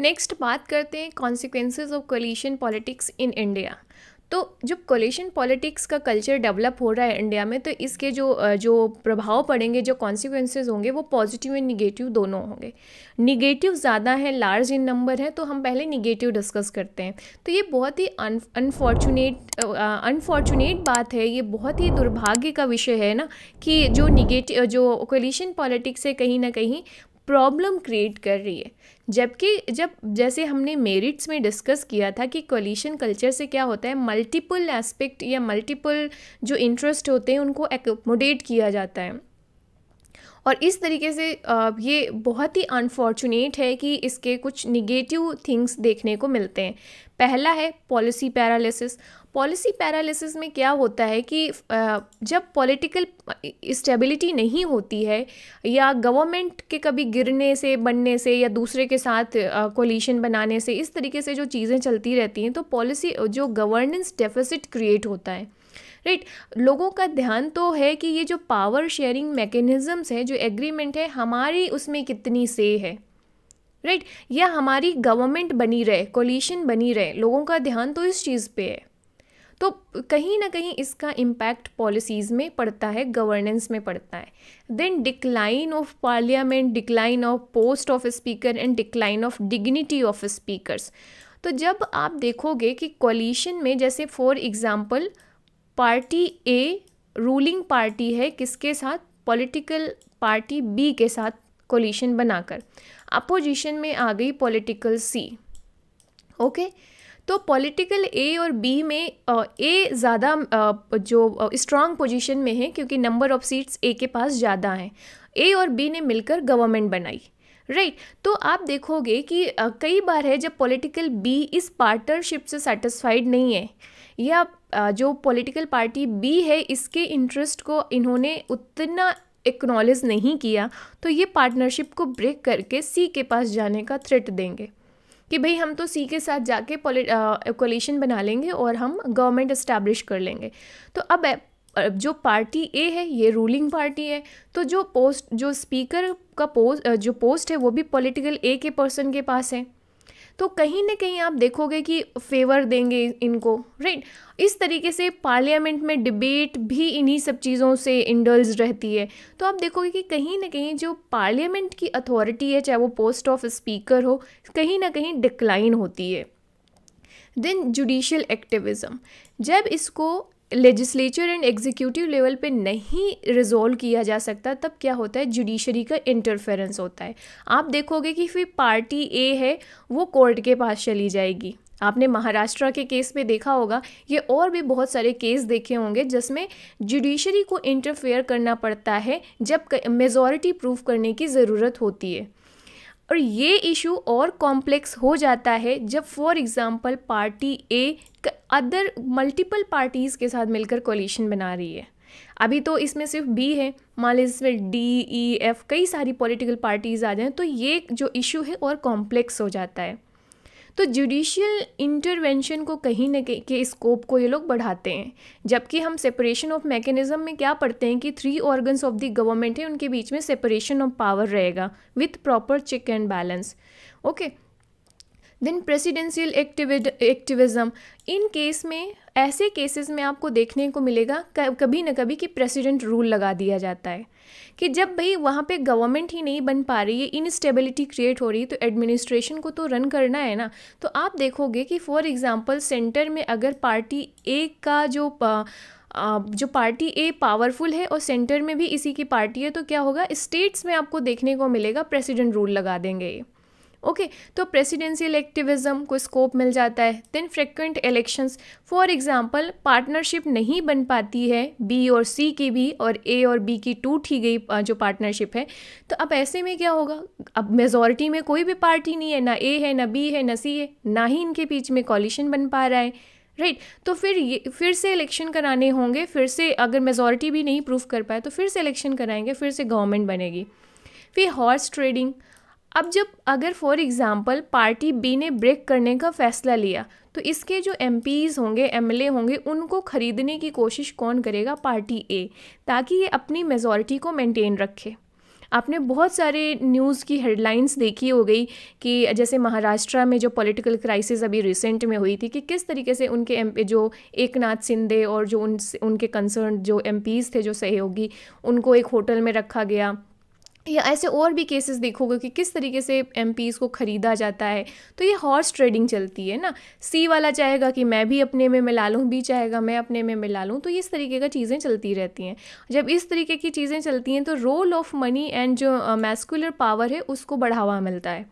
Next बात करते हैं consequences of coalition politics in India तो जब कोलेशन पॉलिटिक्स का कल्चर डेवलप हो रहा है इंडिया में तो इसके जो जो प्रभाव पड़ेंगे जो कॉन्सिक्वेंसेज होंगे वो पॉजिटिव एंड निगेटिव दोनों होंगे निगेटिव ज़्यादा है लार्ज इन नंबर है तो हम पहले निगेटिव डिस्कस करते हैं तो ये बहुत ही अनफॉर्चुनेट अनफॉर्चुनेट बात है ये बहुत ही दुर्भाग्य का विषय है ना कि जो निगेटिव जो कोलिशन पॉलिटिक्स है कहीं ना कहीं प्रॉब्लम क्रिएट कर रही है जबकि जब जैसे हमने मेरिट्स में डिस्कस किया था कि कोलिशन कल्चर से क्या होता है मल्टीपल एस्पेक्ट या मल्टीपल जो इंटरेस्ट होते हैं उनको एकोमोडेट किया जाता है और इस तरीके से ये बहुत ही अनफॉर्चुनेट है कि इसके कुछ निगेटिव थिंग्स देखने को मिलते हैं पहला है पॉलिसी पैरालिसिस पॉलिसी पैरालिसिस में क्या होता है कि जब पॉलिटिकल स्टेबिलिटी नहीं होती है या गवर्नमेंट के कभी गिरने से बनने से या दूसरे के साथ कोलिशन बनाने से इस तरीके से जो चीज़ें चलती रहती हैं तो पॉलिसी जो गवर्नेंस डेफिसिट क्रिएट होता है राइट right. लोगों का ध्यान तो है कि ये जो पावर शेयरिंग मैकेनिज़म्स है जो एग्रीमेंट है हमारी उसमें कितनी से है राइट right? या हमारी गवर्नमेंट बनी रहे कोलिशन बनी रहे लोगों का ध्यान तो इस चीज़ पे है तो कहीं ना कहीं इसका इम्पैक्ट पॉलिसीज़ में पड़ता है गवर्नेंस में पड़ता है then decline of parliament decline of post of speaker and decline of dignity of speakers तो जब आप देखोगे कि कॉलिशन में जैसे for example party A ruling party है किसके साथ पॉलिटिकल पार्टी बी के साथ कोलिशन बनाकर अपोजिशन में आ गई पॉलिटिकल सी ओके okay? तो पॉलिटिकल ए और बी में ए ज़्यादा जो स्ट्रांग पोजीशन में है क्योंकि नंबर ऑफ सीट्स ए के पास ज़्यादा हैं ए और बी ने मिलकर गवर्नमेंट बनाई राइट right. तो आप देखोगे कि कई बार है जब पॉलिटिकल बी इस पार्टनरशिप से सेटिस्फाइड नहीं है या जो पॉलिटिकल पार्टी बी है इसके इंटरेस्ट को इन्होंने उतना एक्नॉलेज नहीं किया तो ये पार्टनरशिप को ब्रेक करके सी के पास जाने का थ्रेट देंगे कि भाई हम तो सी के साथ जाके कोलेशन बना लेंगे और हम गवर्नमेंट इस्टेब्लिश कर लेंगे तो अब जो पार्टी ए है ये रूलिंग पार्टी है तो जो पोस्ट जो स्पीकर का पोस्ट जो पोस्ट है वो भी पॉलिटिकल ए के पर्सन के पास है तो कहीं ना कहीं आप देखोगे कि फेवर देंगे इनको राइट इस तरीके से पार्लियामेंट में डिबेट भी इन्हीं सब चीज़ों से इंडल्स रहती है तो आप देखोगे कि कहीं ना कहीं जो पार्लियामेंट की अथॉरिटी है चाहे वो पोस्ट ऑफ स्पीकर हो कहीं ना कहीं डिक्लाइन होती है देन जुडिशल एक्टिविज़म जब इसको लेजिस्लेचर एंड एग्जीक्यूटिव लेवल पे नहीं रिजोल्व किया जा सकता तब क्या होता है जुडिशरी का इंटरफेरेंस होता है आप देखोगे कि फिर पार्टी ए है वो कोर्ट के पास चली जाएगी आपने महाराष्ट्र के केस में देखा होगा ये और भी बहुत सारे केस देखे होंगे जिसमें जुडिशरी को इंटरफेयर करना पड़ता है जब मेजोरिटी प्रूफ करने की ज़रूरत होती है और ये इशू और कॉम्प्लेक्स हो जाता है जब for example party A other multiple parties के साथ मिलकर कोलिशन बना रही है अभी तो इसमें सिर्फ बी है मान लीजिए इसमें डी ई एफ कई सारी पॉलिटिकल पार्टीज़ आ जाएँ तो ये जो इशू है और कॉम्प्लेक्स हो जाता है तो जुडिशियल इंटरवेंशन को कहीं ना कहीं के स्कोप को ये लोग बढ़ाते हैं जबकि हम सेपरेशन ऑफ मैकेनिज्म में क्या पढ़ते हैं कि three organs of the government है उनके बीच में सेपरेशन ऑफ पावर रहेगा with proper check and balance okay then presidential activism in case में ऐसे केसेस में आपको देखने को मिलेगा कभी ना कभी कि प्रेसिडेंट रूल लगा दिया जाता है कि जब भाई वहाँ पे गवर्नमेंट ही नहीं बन पा रही है इनस्टेबिलिटी क्रिएट हो रही है तो एडमिनिस्ट्रेशन को तो रन करना है ना तो आप देखोगे कि फॉर एग्ज़ाम्पल सेंटर में अगर पार्टी ए का जो पा, जो पार्टी ए पावरफुल है और सेंटर में भी इसी की पार्टी है तो क्या होगा स्टेट्स में आपको देखने को मिलेगा प्रेसिडेंट रूल लगा देंगे ये ओके okay, तो प्रेसिडेंशियल एक्टिविज्म को स्कोप मिल जाता है then frequent elections for example partnership नहीं बन पाती है बी और सी की भी और ए और बी की टूट ही गई जो पार्टनरशिप है तो अब ऐसे में क्या होगा अब मेजोरिटी में कोई भी पार्टी नहीं है ना ए है ना बी है ना सी है ना ही इनके बीच में कॉलिशन बन पा रहा है राइट right. तो फिर ये फिर से इलेक्शन कराने होंगे फिर से अगर मेजोरिटी भी नहीं प्रूफ कर पाए तो फिर से इलेक्शन कराएंगे फिर से गवर्नमेंट बनेगी फिर हॉर्स ट्रेडिंग अब जब अगर फॉर एग्ज़ाम्पल पार्टी बी ने ब्रेक करने का फ़ैसला लिया तो इसके जो एम होंगे एम होंगे उनको ख़रीदने की कोशिश कौन करेगा पार्टी ए ताकि ये अपनी मेजोरिटी को मेंटेन रखे आपने बहुत सारे न्यूज़ की हेडलाइंस देखी हो गई कि जैसे महाराष्ट्र में जो पॉलिटिकल क्राइसिस अभी रिसेंट में हुई थी कि किस तरीके से उनके एम जो एक नाथ सिंधे और जो उन उनके कंसर्न जो एम थे जो सहयोगी उनको एक होटल में रखा गया या ऐसे और भी केसेस देखोगे कि किस तरीके से एम को ख़रीदा जाता है तो ये हॉर्स ट्रेडिंग चलती है ना सी वाला चाहेगा कि मैं भी अपने में मिला लूँ बी चाहेगा मैं अपने में मिला लूँ तो इस तरीके का चीज़ें चलती रहती हैं जब इस तरीके की चीज़ें चलती हैं तो रोल ऑफ मनी एंड जो मैस्कुलर पावर है उसको बढ़ावा मिलता है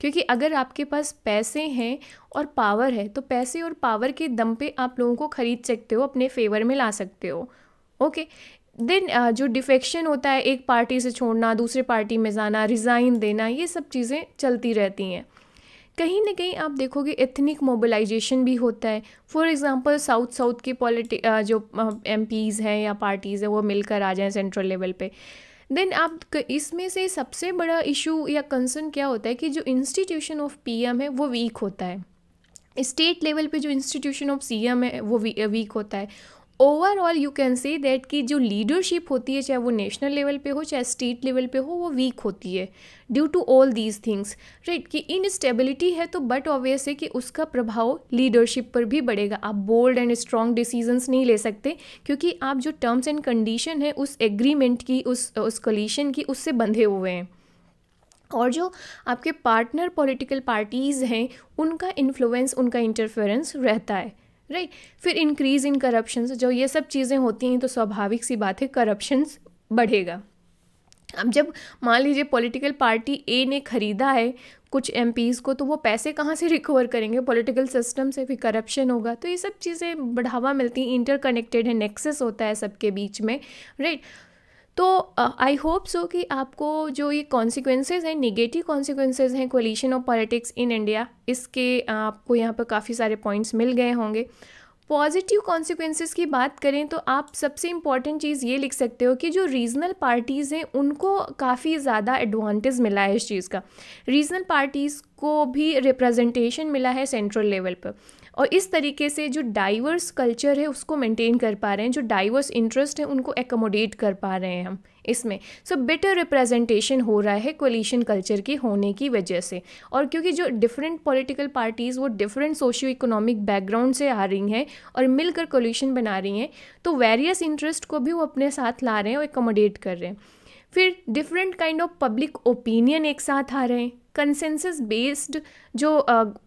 क्योंकि अगर आपके पास पैसे हैं और पावर है तो पैसे और पावर के दम पे आप लोगों को ख़रीद सकते हो अपने फेवर में ला सकते हो ओके देन uh, जो डिफेक्शन होता है एक पार्टी से छोड़ना दूसरे पार्टी में जाना रिज़ाइन देना ये सब चीज़ें चलती रहती हैं कहीं ना कहीं आप देखोगे एथनिक मोबिलाइजेशन भी होता है फॉर एग्ज़ाम्पल साउथ साउथ के पॉलिटिक uh, जो एम uh, हैं या पार्टीज़ हैं वो मिलकर आ जाएँ सेंट्रल लेवल पे देन आप इसमें से सबसे बड़ा इशू या कंसर्न क्या होता है कि जो इंस्टीट्यूशन ऑफ पीएम है वो वीक होता है स्टेट लेवल पे जो इंस्टीट्यूशन ऑफ सीएम है वो वीक होता है overall you can say that कि जो लीडरशिप होती है चाहे वो नेशनल लेवल पे हो चाहे स्टेट लेवल पे हो वो वीक होती है due to all these things right कि इनस्टेबिलिटी है तो बट ऑब्वियस है कि उसका प्रभाव लीडरशिप पर भी बढ़ेगा आप बोल्ड एंड स्ट्रॉन्ग डिसीजंस नहीं ले सकते क्योंकि आप जो टर्म्स एंड कंडीशन है उस एग्रीमेंट की उस उस कलीशन की उससे बंधे हुए हैं और जो आपके पार्टनर पॉलिटिकल पार्टीज़ हैं उनका इन्फ्लुएंस उनका इंटरफेरेंस रहता है राइट फिर इंक्रीज इन करप्शन जो ये सब चीज़ें होती हैं तो स्वाभाविक सी बात है करप्शन बढ़ेगा अब जब मान लीजिए पॉलिटिकल पार्टी ए ने ख़रीदा है कुछ एम को तो वो पैसे कहाँ से रिकवर करेंगे पॉलिटिकल सिस्टम से फिर करप्शन होगा तो ये सब चीज़ें बढ़ावा मिलती हैं इंटरकनेक्टेड है नेक्सेस होता है सबके बीच में राइट तो आई होप सो कि आपको जो ये कॉन्सिक्वेंसेज हैं निगेटिव कॉन्सिक्वेंसेज हैं coalition of politics in India इसके आपको यहाँ पर काफ़ी सारे पॉइंट्स मिल गए होंगे पॉजिटिव कॉन्सिक्वेंसेस की बात करें तो आप सबसे इम्पॉर्टेंट चीज़ ये लिख सकते हो कि जो रीजनल पार्टीज़ हैं उनको काफ़ी ज़्यादा एडवांटेज मिला है इस चीज़ का रीजनल पार्टीज़ को भी रिप्रेजेंटेशन मिला है सेंट्रल लेवल पर और इस तरीके से जो डाइवर्स कल्चर है उसको मेंटेन कर पा रहे हैं जो डाइवर्स इंटरेस्ट हैं उनको एकोमोडेट कर पा रहे हैं हम इसमें सो बेटर रिप्रेजेंटेशन हो रहा है कोलिशन कल्चर की होने की वजह से और क्योंकि जो डिफरेंट पॉलिटिकल पार्टीज़ वो डिफरेंट सोशियो इकोनॉमिक बैकग्राउंड से आ रही हैं और मिलकर कोल्यूशन बना रही हैं तो वेरियस इंटरेस्ट को भी वो अपने साथ ला रहे हैं और एकोमोडेट कर रहे हैं फिर different kind of public opinion एक साथ आ रहे हैं कंसेंसस बेस्ड जो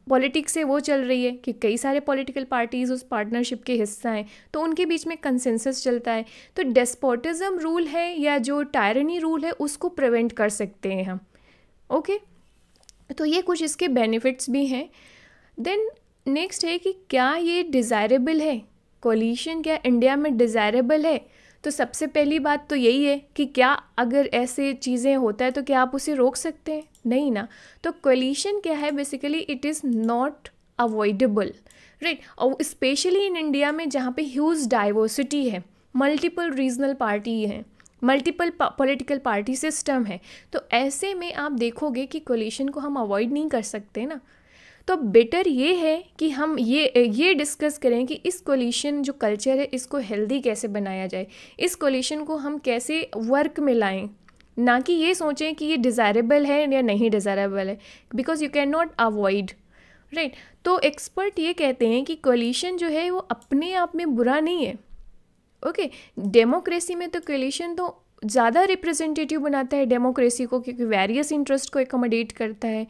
पॉलिटिक्स है वो चल रही है कि कई सारे पॉलिटिकल पार्टीज़ उस पार्टनरशिप के हिस्सा हैं तो उनके बीच में कंसेंसस चलता है तो डेस्पोटिज्म रूल है या जो टायरनी रूल है उसको प्रिवेंट कर सकते हैं हम ओके तो ये कुछ इसके बेनिफिट्स भी हैं देन नेक्स्ट है कि क्या ये डिज़ायरेबल है कोलिशन क्या इंडिया में डिज़ायरेबल है तो सबसे पहली बात तो यही है कि क्या अगर ऐसे चीज़ें होता है तो क्या आप उसे रोक सकते हैं नहीं ना तो कोलिशन क्या है basically it is not avoidable right और स्पेशली इन इंडिया में जहाँ पे ह्यूज डाइवर्सिटी है मल्टीपल रीजनल पार्टी हैं मल्टीपल पॉलिटिकल पार्टी सिस्टम है तो ऐसे में आप देखोगे कि कोलिशन को हम अवॉइड नहीं कर सकते ना तो बेटर ये है कि हम ये ये डिस्कस करें कि इस कोलिशन जो कल्चर है इसको हेल्दी कैसे बनाया जाए इस कोलिशन को हम कैसे वर्क में लाएँ ना कि ये सोचें कि ये डिज़ायरेबल है या नहीं डिज़ायरेबल है because you can not avoid right तो एक्सपर्ट ये कहते हैं कि कोलिशन जो है वो अपने आप में बुरा नहीं है ओके okay, डेमोक्रेसी में तो कोलिशन तो ज़्यादा रिप्रेजेंटेटिव बनाता है डेमोक्रेसी को क्योंकि वेरियस इंटरेस्ट को एकोमोडेट करता है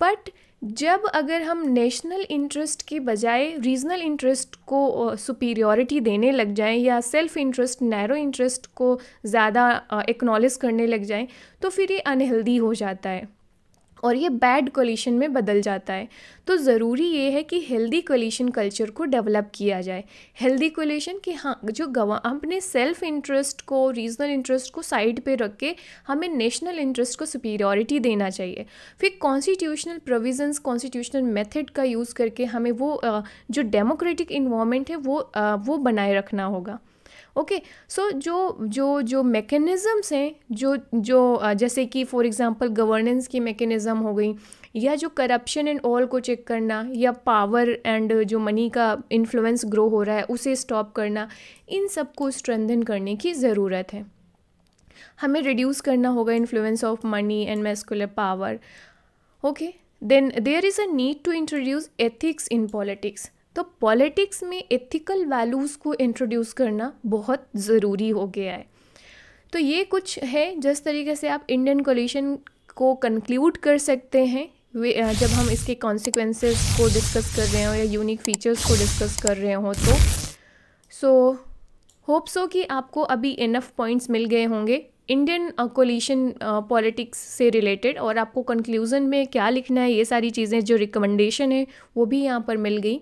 बट जब अगर हम नेशनल इंटरेस्ट के बजाय रीजनल इंटरेस्ट को सुपीरियॉरिटी देने लग जाएं या सेल्फ इंटरेस्ट नैरो इंटरेस्ट को ज़्यादा एक्नॉलेज करने लग जाएं तो फिर ये अनहेल्दी हो जाता है और ये बैड कोलिशन में बदल जाता है तो ज़रूरी ये है कि हेल्दी कोलिशन कल्चर को डेवलप किया जाए हेल्दी कोलिशन कि हाँ जो गवा अपने सेल्फ इंटरेस्ट को रीजनल इंटरेस्ट को साइड पे रख के हमें नेशनल इंटरेस्ट को सुपीरियॉरिटी देना चाहिए फिर कॉन्स्टिट्यूशनल प्रोविजंस कॉन्स्टिट्यूशनल मेथड का यूज़ करके हमें वो जो डेमोक्रेटिक इन्वामेंट है वो वो बनाए रखना होगा ओके सो जो जो जो मैकेनिज़म्स हैं जो जो uh, जैसे कि फॉर एग्जांपल गवर्नेंस की मेकेनिज़म हो गई या जो करप्शन एंड ऑल को चेक करना या पावर एंड जो मनी का इन्फ्लुएंस ग्रो हो रहा है उसे स्टॉप करना इन सब को स्ट्रेंथन करने की ज़रूरत है हमें रिड्यूस करना होगा influence of money and muscular power okay then there is a need to introduce ethics in politics तो पॉलिटिक्स में एथिकल वैल्यूज़ को इंट्रोड्यूस करना बहुत ज़रूरी हो गया है तो ये कुछ है जिस तरीके से आप इंडियन कोल्यूशन को कंक्लूड कर सकते हैं जब हम इसके कॉन्सिक्वेंसेस को डिस्कस कर रहे हों या यूनिक फीचर्स को डिस्कस कर रहे हों तो सो होप सो कि आपको अभी इनफ पॉइंट्स मिल गए होंगे इंडियन कोलिशन पॉलिटिक्स से रिलेटेड और आपको कंक्लूज़न में क्या लिखना है ये सारी चीज़ें जो रिकमेंडेशन है वो भी यहाँ पर मिल गई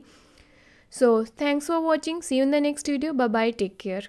So thanks for watching. See you in the next video. Bye bye. Take care.